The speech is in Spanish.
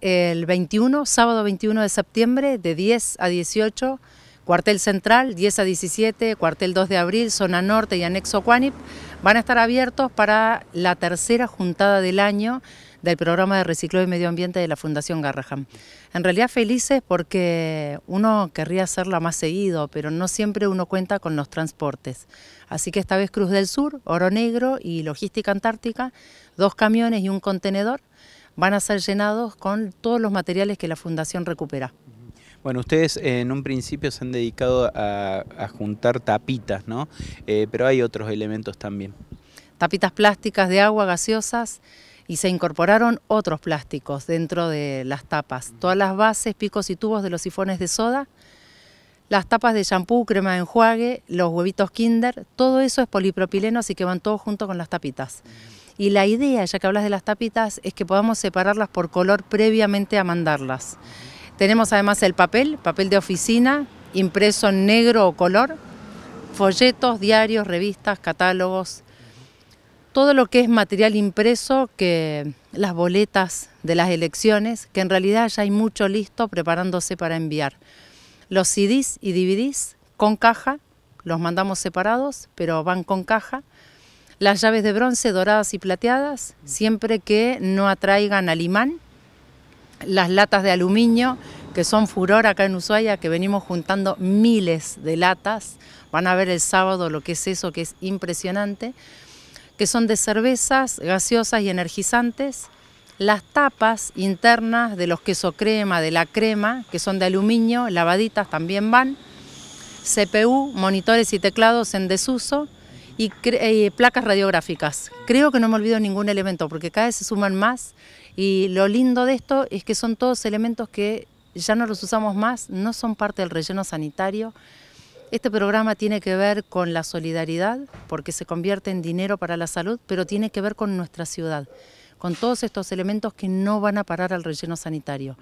el 21, sábado 21 de septiembre, de 10 a 18, cuartel central, 10 a 17, cuartel 2 de abril, zona norte y anexo Cuanip, van a estar abiertos para la tercera juntada del año del programa de reciclo y medio ambiente de la Fundación Garraham. En realidad felices porque uno querría hacerla más seguido, pero no siempre uno cuenta con los transportes. Así que esta vez Cruz del Sur, Oro Negro y Logística Antártica, dos camiones y un contenedor van a ser llenados con todos los materiales que la Fundación recupera. Bueno, ustedes en un principio se han dedicado a, juntar tapitas, ¿no? Eh, pero hay otros elementos también. Tapitas plásticas de agua, gaseosas, y se incorporaron otros plásticos dentro de las tapas. Todas las bases, picos y tubos de los sifones de soda, las tapas de shampoo, crema de enjuague, los huevitos kinder, todo eso es polipropileno, así que van todos junto con las tapitas. Y la idea, ya que hablas de las tapitas, es que podamos separarlas por color previamente a mandarlas. Tenemos además el papel, papel de oficina, impreso en negro o color, folletos, diarios, revistas, catálogos, todo lo que es material impreso, que las boletas de las elecciones, que en realidad ya hay mucho listo preparándose para enviar. Los CDs y DVDs con caja, los mandamos separados, pero van con caja las llaves de bronce doradas y plateadas, mm. siempre que no atraigan al imán, las latas de aluminio, que son furor acá en Ushuaia, que venimos juntando miles de latas, van a ver el sábado lo que es eso, que es impresionante, que son de cervezas, gaseosas y energizantes, las tapas internas de los queso crema, de la crema, que son de aluminio, lavaditas también van, CPU, monitores y teclados en desuso, y eh, placas radiográficas. Creo que no me olvido ningún elemento porque cada vez se suman más y lo lindo de esto es que son todos elementos que ya no los usamos más, no son parte del relleno sanitario. Este programa tiene que ver con la solidaridad, porque se convierte en dinero para la salud, pero tiene que ver con nuestra ciudad, con todos estos elementos que no van a parar al relleno sanitario.